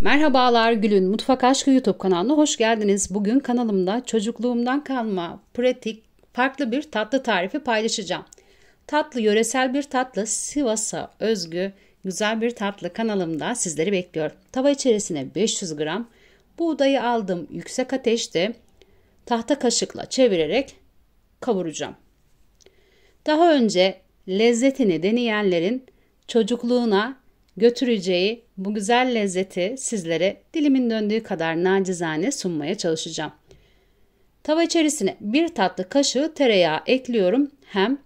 Merhabalar Gül'ün Mutfak Aşkı YouTube kanalına hoş geldiniz. Bugün kanalımda çocukluğumdan kalma pratik farklı bir tatlı tarifi paylaşacağım. Tatlı yöresel bir tatlı Sivas'a özgü güzel bir tatlı kanalımda sizleri bekliyor. Tava içerisine 500 gram buğdayı aldım yüksek ateşte tahta kaşıkla çevirerek kavuracağım. Daha önce lezzetini deneyenlerin çocukluğuna götüreceği bu güzel lezzeti sizlere dilimin döndüğü kadar nacizane sunmaya çalışacağım. Tava içerisine bir tatlı kaşığı tereyağı ekliyorum. Hem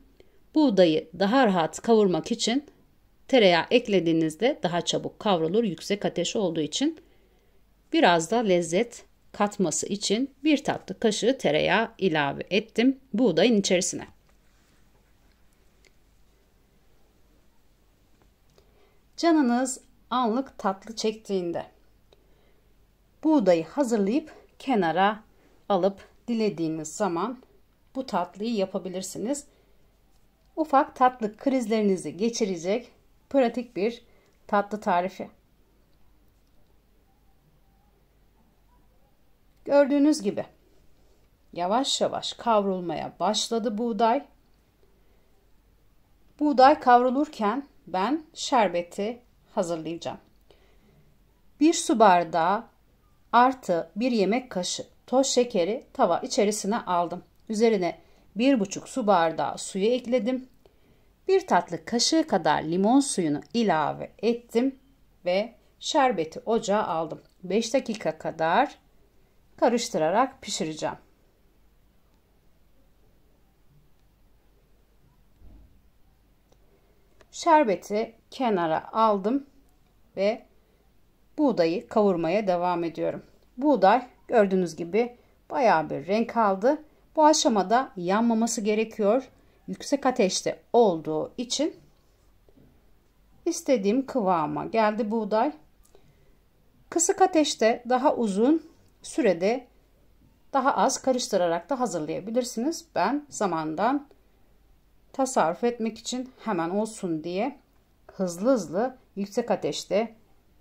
buğdayı daha rahat kavurmak için tereyağı eklediğinizde daha çabuk kavrulur yüksek ateş olduğu için. Biraz da lezzet katması için bir tatlı kaşığı tereyağı ilave ettim buğdayın içerisine. Canınız anlık tatlı çektiğinde buğdayı hazırlayıp kenara alıp dilediğiniz zaman bu tatlıyı yapabilirsiniz. Ufak tatlı krizlerinizi geçirecek pratik bir tatlı tarifi. Gördüğünüz gibi yavaş yavaş kavrulmaya başladı buğday. Buğday kavrulurken ben şerbeti hazırlayacağım. 1 su bardağı artı 1 yemek kaşığı toz şekeri tava içerisine aldım. Üzerine 1,5 su bardağı suyu ekledim. 1 tatlı kaşığı kadar limon suyunu ilave ettim ve şerbeti ocağa aldım. 5 dakika kadar karıştırarak pişireceğim. Şerbeti kenara aldım ve buğdayı kavurmaya devam ediyorum. Buğday gördüğünüz gibi baya bir renk aldı. Bu aşamada yanmaması gerekiyor. Yüksek ateşte olduğu için istediğim kıvama geldi buğday. Kısık ateşte daha uzun sürede daha az karıştırarak da hazırlayabilirsiniz. Ben zamandan tasarruf etmek için hemen olsun diye hızlı hızlı yüksek ateşte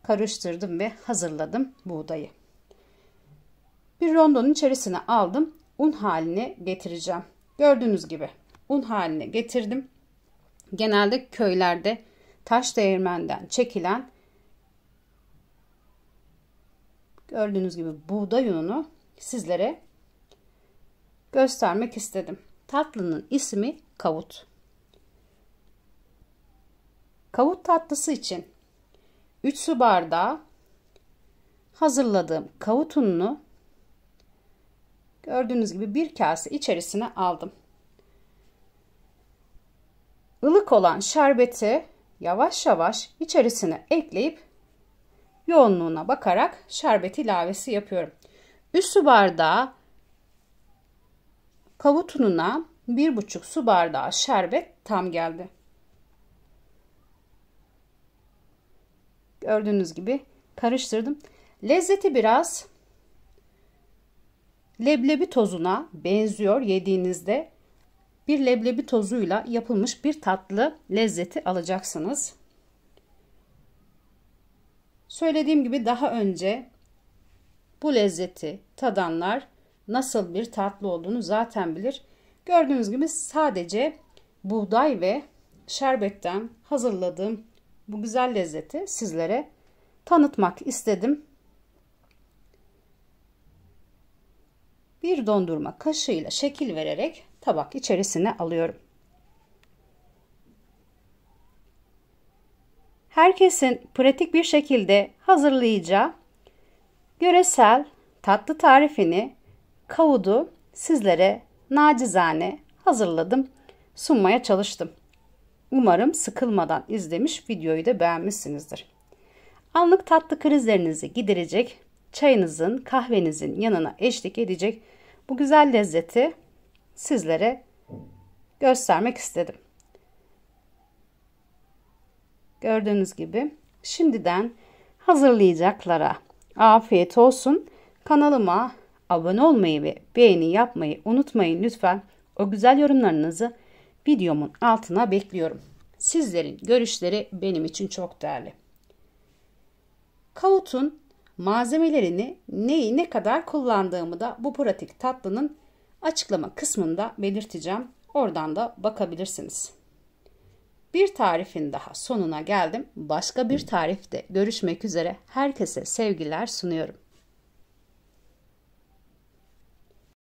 karıştırdım ve hazırladım buğdayı. Bir rondonun içerisine aldım. Un haline getireceğim. Gördüğünüz gibi un haline getirdim. Genelde köylerde taş değirmenden çekilen gördüğünüz gibi buğday ununu sizlere göstermek istedim. Tatlının ismi kavut. Kavut tatlısı için 3 su bardağı hazırladığım kavut ununu gördüğünüz gibi bir kase içerisine aldım. Ilık olan şerbeti yavaş yavaş içerisine ekleyip yoğunluğuna bakarak şerbet ilavesi yapıyorum. 3 su bardağı Kavutununa 1,5 su bardağı şerbet tam geldi. Gördüğünüz gibi karıştırdım. Lezzeti biraz leblebi tozuna benziyor yediğinizde. Bir leblebi tozuyla yapılmış bir tatlı lezzeti alacaksınız. Söylediğim gibi daha önce bu lezzeti tadanlar nasıl bir tatlı olduğunu zaten bilir. Gördüğünüz gibi sadece buğday ve şerbetten hazırladığım bu güzel lezzeti sizlere tanıtmak istedim. Bir dondurma kaşığıyla şekil vererek tabak içerisine alıyorum. herkesin pratik bir şekilde hazırlayacağı yöresel tatlı tarifini kavudu sizlere nacizane hazırladım, sunmaya çalıştım. Umarım sıkılmadan izlemiş videoyu da beğenmişsinizdir. Anlık tatlı krizlerinizi giderecek, çayınızın, kahvenizin yanına eşlik edecek bu güzel lezzeti sizlere göstermek istedim. Gördüğünüz gibi şimdiden hazırlayacaklara afiyet olsun. Kanalıma Abone olmayı ve beğeni yapmayı unutmayın lütfen. O güzel yorumlarınızı videomun altına bekliyorum. Sizlerin görüşleri benim için çok değerli. Kavutun malzemelerini neyi ne kadar kullandığımı da bu pratik tatlının açıklama kısmında belirteceğim. Oradan da bakabilirsiniz. Bir tarifin daha sonuna geldim. Başka bir tarifte görüşmek üzere. Herkese sevgiler sunuyorum.